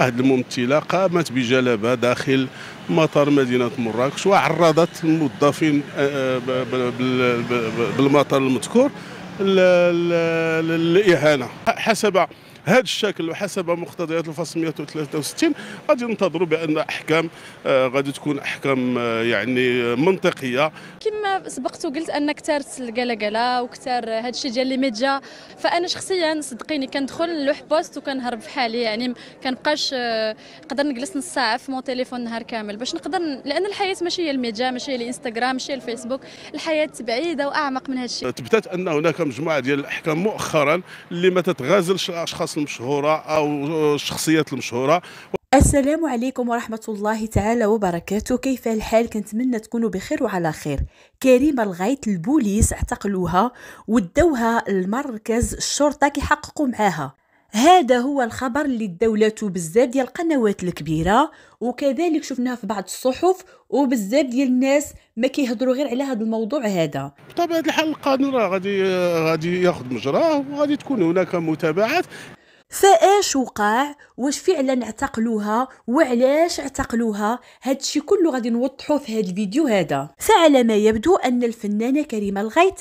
واحد الممثله قامت بجلبه داخل مطار مدينه مراكش وعرضت الموظفين آه، آه، بالمطار المذكور للاهانه حسب هذا الشكل وحسب مقتضيات الفصل 163 غادي ننتظروا بان احكام آه، غادي تكون احكام آه، يعني منطقيه كما سبقت وقلت ان كثار الكلاكلا وكثار هذا الشيء ديال الميديا فانا شخصيا صدقيني كندخل لوح بوست وكنهرب فحالي يعني كنبقاش آه، نقدر نجلس نص ساعه في مون تيليفون نهار كامل باش نقدر لان الحياه ماشي هي الميديا ماشي هي الانستغرام ماشي هي الفيسبوك الحياه بعيده واعمق من هذا الشيء ثبتت ان هناك مجموعه ديال الاحكام مؤخرا اللي ما تتغازلش الاشخاص الاشخاص المشهوره او الشخصيات المشهوره السلام عليكم ورحمة الله تعالى وبركاته كيف الحال كنتمنى تكونوا بخير وعلى خير كريمة لغاية البوليس اعتقلوها ودوها لمركز الشرطة كيحققوا معاها هذا هو الخبر اللي داولته بزاف ديال القنوات الكبيره وكذلك شفناه في بعض الصحف وبزاف ديال الناس ما كيهضروا غير على هذا الموضوع هذا بطبيعه الحال القانون راه غادي غادي ياخذ مجراه وغادي تكون هناك متابعات فاش وقع واش فعلا اعتقلوها وعلاش اعتقلوها هادشي كله غادي نوضحوه في هاد الفيديو هذا فعلى ما يبدو ان الفنانه كريمه الغيت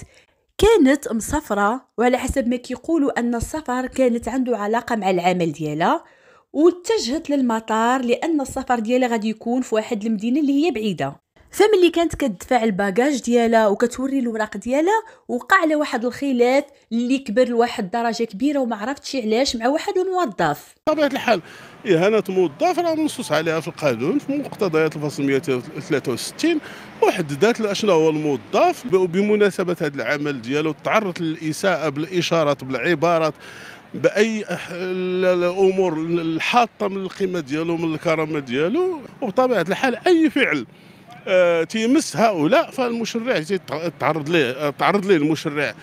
كانت مسافره وعلى حسب ما كيقولوا ان السفر كانت عنده علاقه مع العمل ديالها واتجهت للمطار لان السفر ديالها غادي يكون في واحد المدينه اللي هي بعيده فملي كانت كتدفع الباجاج ديالها وكتوري الوراق ديالها وقع على واحد الخلاف اللي كبر لواحد الدرجه كبيره وما عرفتش علاش مع واحد الموظف بطبيعه الحال اهانه إيه، موظف راه منصوص عليها في القانون في مقتضيات الفصل 263 وحددت اشنو هو الموظف بمناسبه هذا العمل ديالو تعرض للاساءه بالاشارات بالعبارات باي الامور الحاطه من القيمه ديالو من الكرامه ديالو وبطبيعه الحال اي فعل آه، تيمس هؤلاء فالمشرع تعرض ليه آه، تعرض ليه المشرع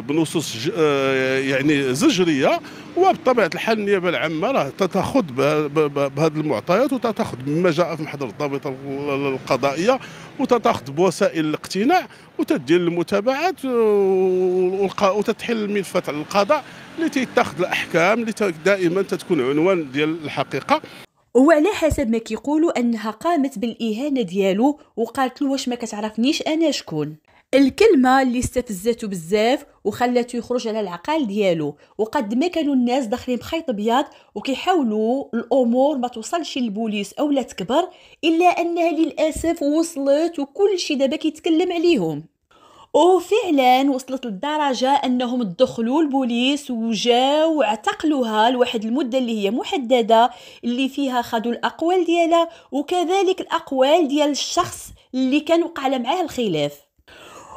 بنصوص آه، يعني زجريه وبطبيعه الحال النيابه العامه راه تتاخذ بهذه المعطيات وتتاخذ مما جاء في محضر الضابطه القضائيه وتتاخذ بوسائل الاقتناع وتدير المتابعات وتتحل الملفات على القضاء اللي الاحكام دائما تتكون عنوان ديال الحقيقه هو على حسب ما كيقولوا انها قامت بالاهانه ديالو وقالت له واش ما كتعرفنيش انا شكون الكلمة اللي استفزته بزاف وخلاته يخرج على العقل ديالو وقد ما كانوا الناس داخلين بخيط بياض وكيحاولوا الامور ما توصلش للبوليس او لا تكبر الا انها للاسف وصلت وكل شيء دابا كيتكلم عليهم وفعلا وصلت للدرجة أنهم دخلوا البوليس وجاو اعتقلوها لواحد المدة اللي هي محددة اللي فيها خدوا الأقوال ديالها وكذلك الأقوال ديال الشخص اللي كان وقع معاه الخلاف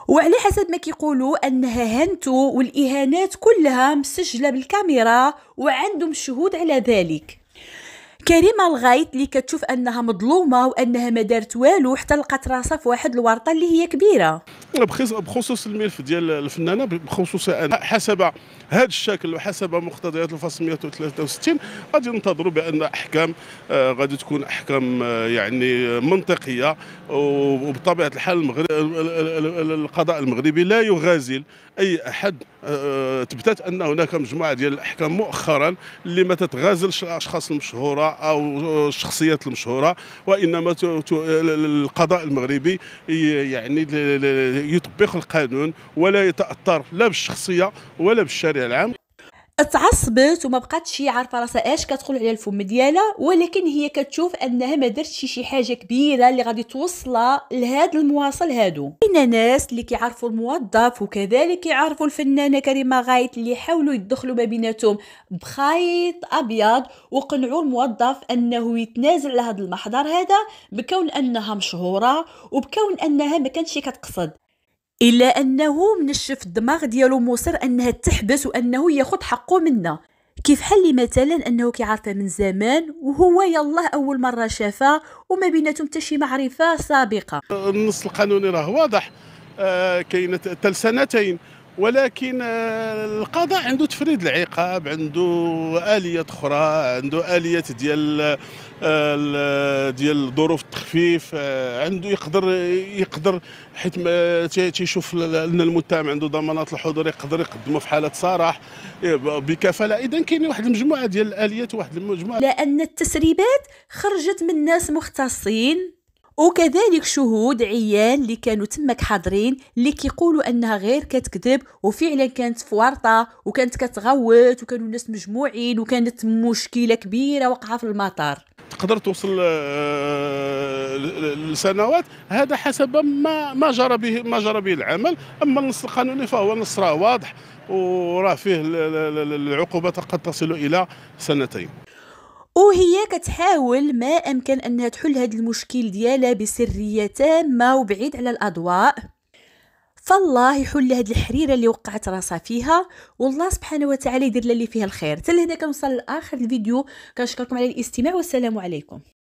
وعلى حسب ما كيقولوا انها هنتو والاهانات كلها مسجله بالكاميرا وعندهم شهود على ذلك كريمه لغايه اللي كتشوف انها مظلومه وانها ما دارت والو حتى لقات راسها في واحد الورطه اللي هي كبيره بخصوص الملف ديال الفنانه بخصوص حسب هذا الشكل وحسب مقتضيات الفصل 163 غادي ننتظروا بان احكام آه، غادي تكون احكام آه، يعني منطقيه وبطبيعه الحال المغرب القضاء المغربي لا يغازل اي احد آه، تبتت ان هناك مجموعه ديال الاحكام مؤخرا اللي ما تتغازلش الاشخاص المشهوره او الشخصيات المشهوره وانما القضاء المغربي يعني يطبق القانون ولا يتاثر لا بالشخصيه ولا بالشارع العام تعصبت وما بقاتش عارفه راسها اش كتقول على الفم ديالها ولكن هي كتشوف انها ما درتش شي حاجه كبيره اللي غادي توصلها لهاد المواصل هادو كاين ناس اللي كيعرفوا الموظف وكذلك يعرفوا الفنانه كريمه غايت اللي حاولوا يدخلوا ما بيناتهم بخيط ابيض وقنعوا الموظف انه يتنازل لهاد المحضر هذا بكون انها مشهوره وبكون انها ما كانتش كتقصد الا انه منشف الدماغ ديالو مصر انها تحبس وانه ياخد حقه منا كيف حل مثلا انه كيعرفه من زمان وهو يالله اول مره شافها وما بيناتهم حتى شي معرفه سابقه النص القانوني راه واضح آه كاين تلسنتين ولكن آه، القضاء عنده تفريد العقاب عنده اليات اخرى عنده اليات ديال آه، آه، ديال ظروف التخفيف عنده يقدر يقدر حيت تيشوف ان المتهم عنده ضمانات الحضور يقدر يقدمه في حاله صراح إيه، بكفاله اذا كاين واحد المجموعه ديال الاليات واحد المجموعه لان التسريبات خرجت من ناس مختصين وكذلك شهود عيان اللي كانوا تمك حاضرين اللي كيقولوا انها غير كتكذب وفعلا كانت في ورطه وكانت كتغوت وكانوا الناس مجموعين وكانت مشكله كبيره وقعها في المطار تقدر توصل آه، لسنوات هذا حسب ما ما جرى به ما جرى به العمل اما النص القانوني فهو نص راه واضح وراه فيه العقوبه قد تصل الى سنتين وهي كتحاول ما امكن انها تحل هذا المشكل ديالها بسريه تامه وبعيد على الاضواء فالله يحل هاد الحريره اللي وقعت راسها فيها والله سبحانه وتعالى يدير لها اللي فيها الخير حتى لهنا كنوصل لاخر الفيديو كنشكركم على الاستماع والسلام عليكم